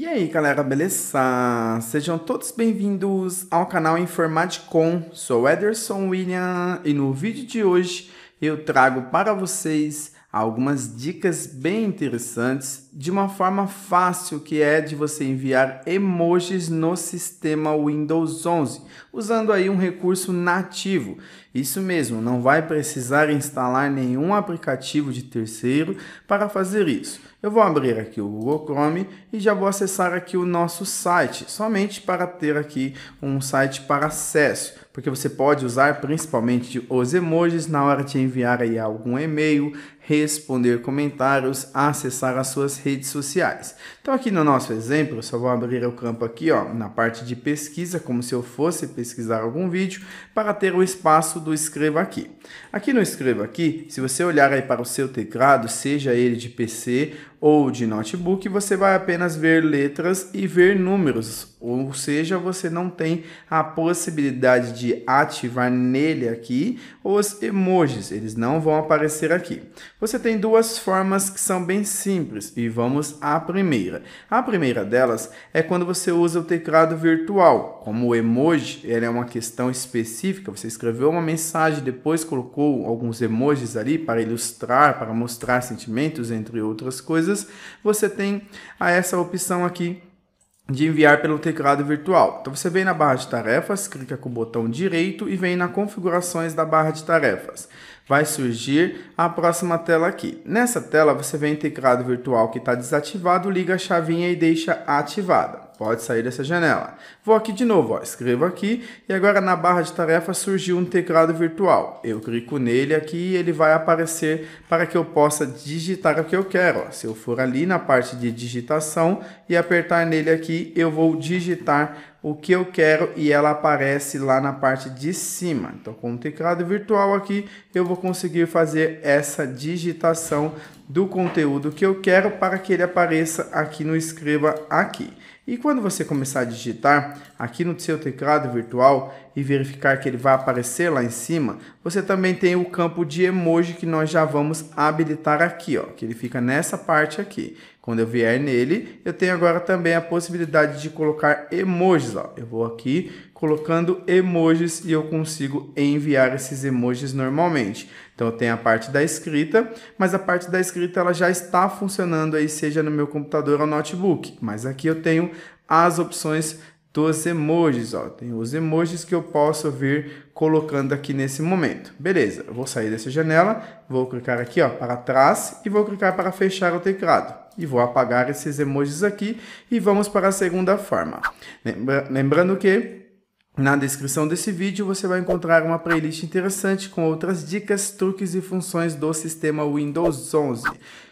E aí galera, beleza? Sejam todos bem-vindos ao canal Informaticom, sou Ederson William e no vídeo de hoje eu trago para vocês algumas dicas bem interessantes de uma forma fácil que é de você enviar emojis no sistema Windows 11, usando aí um recurso nativo. Isso mesmo, não vai precisar instalar nenhum aplicativo de terceiro para fazer isso. Eu vou abrir aqui o Google Chrome e já vou acessar aqui o nosso site, somente para ter aqui um site para acesso, porque você pode usar principalmente os emojis na hora de enviar aí algum e-mail, responder comentários, acessar as suas redes sociais. Então aqui no nosso exemplo, eu só vou abrir o campo aqui, ó, na parte de pesquisa, como se eu fosse pesquisar algum vídeo, para ter o espaço passo do escreva aqui. Aqui no escreva aqui, se você olhar aí para o seu teclado, seja ele de PC ou de notebook, você vai apenas ver letras e ver números, ou seja, você não tem a possibilidade de ativar nele aqui os emojis, eles não vão aparecer aqui. Você tem duas formas que são bem simples e vamos à primeira. A primeira delas é quando você usa o teclado virtual, como o emoji, é uma questão específica, você escreveu uma mensagem, depois colocou alguns emojis ali para ilustrar, para mostrar sentimentos, entre outras coisas coisas, você tem essa opção aqui de enviar pelo teclado virtual. Então você vem na barra de tarefas, clica com o botão direito e vem na configurações da barra de tarefas. Vai surgir a próxima tela aqui. Nessa tela você vem em teclado virtual que está desativado, liga a chavinha e deixa ativada pode sair dessa janela. Vou aqui de novo, ó, escrevo aqui e agora na barra de tarefas surgiu um teclado virtual. Eu clico nele aqui e ele vai aparecer para que eu possa digitar o que eu quero. Ó. Se eu for ali na parte de digitação e apertar nele aqui, eu vou digitar o que eu quero e ela aparece lá na parte de cima. Então, com o teclado virtual aqui, eu vou conseguir fazer essa digitação do conteúdo que eu quero para que ele apareça aqui no Escreva Aqui. E quando você começar a digitar aqui no seu teclado virtual e verificar que ele vai aparecer lá em cima, você também tem o campo de emoji que nós já vamos habilitar aqui, ó, que ele fica nessa parte aqui. Quando eu vier nele, eu tenho agora também a possibilidade de colocar emojis, ó. Eu vou aqui, colocando emojis e eu consigo enviar esses emojis normalmente. Então tem a parte da escrita, mas a parte da escrita ela já está funcionando aí seja no meu computador ou notebook, mas aqui eu tenho as opções dos emojis, ó, tem os emojis que eu posso vir colocando aqui nesse momento. Beleza, eu vou sair dessa janela, vou clicar aqui, ó, para trás e vou clicar para fechar o teclado e vou apagar esses emojis aqui e vamos para a segunda forma. Lembra lembrando que na descrição desse vídeo você vai encontrar uma playlist interessante com outras dicas, truques e funções do sistema Windows 11.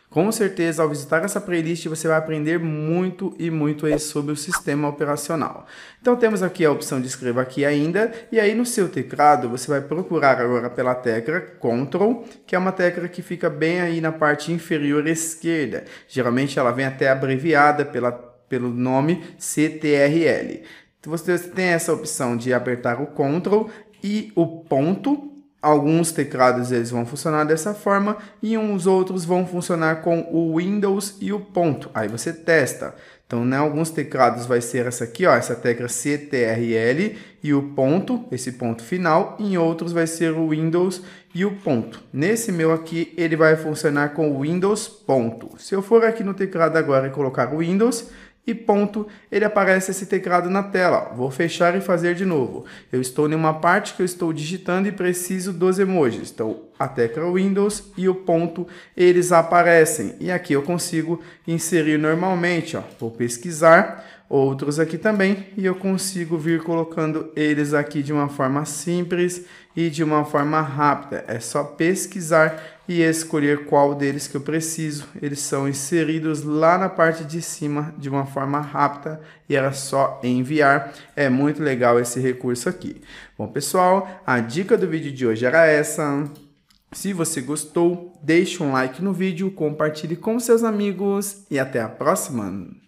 Com certeza, ao visitar essa playlist, você vai aprender muito e muito sobre o sistema operacional. Então, temos aqui a opção de escreva aqui ainda, e aí no seu teclado, você vai procurar agora pela tecla Ctrl, que é uma tecla que fica bem aí na parte inferior esquerda. Geralmente, ela vem até abreviada pela, pelo nome CTRL você tem essa opção de apertar o Ctrl e o ponto. Alguns teclados eles vão funcionar dessa forma e uns outros vão funcionar com o Windows e o ponto. Aí você testa. Então, em né, alguns teclados vai ser essa aqui, ó, essa tecla CTRL e o ponto, esse ponto final. Em outros vai ser o Windows e o ponto. Nesse meu aqui, ele vai funcionar com o Windows ponto. Se eu for aqui no teclado agora e colocar o Windows, e ponto, ele aparece esse teclado na tela. Vou fechar e fazer de novo. Eu estou em uma parte que eu estou digitando e preciso dos emojis. Então, a tecla é Windows e o ponto, eles aparecem. E aqui eu consigo inserir normalmente. Ó. Vou pesquisar outros aqui também e eu consigo vir colocando eles aqui de uma forma simples e de uma forma rápida. É só pesquisar e escolher qual deles que eu preciso. Eles são inseridos lá na parte de cima de uma forma rápida e era só enviar. É muito legal esse recurso aqui. Bom, pessoal, a dica do vídeo de hoje era essa. Se você gostou, deixe um like no vídeo, compartilhe com seus amigos e até a próxima.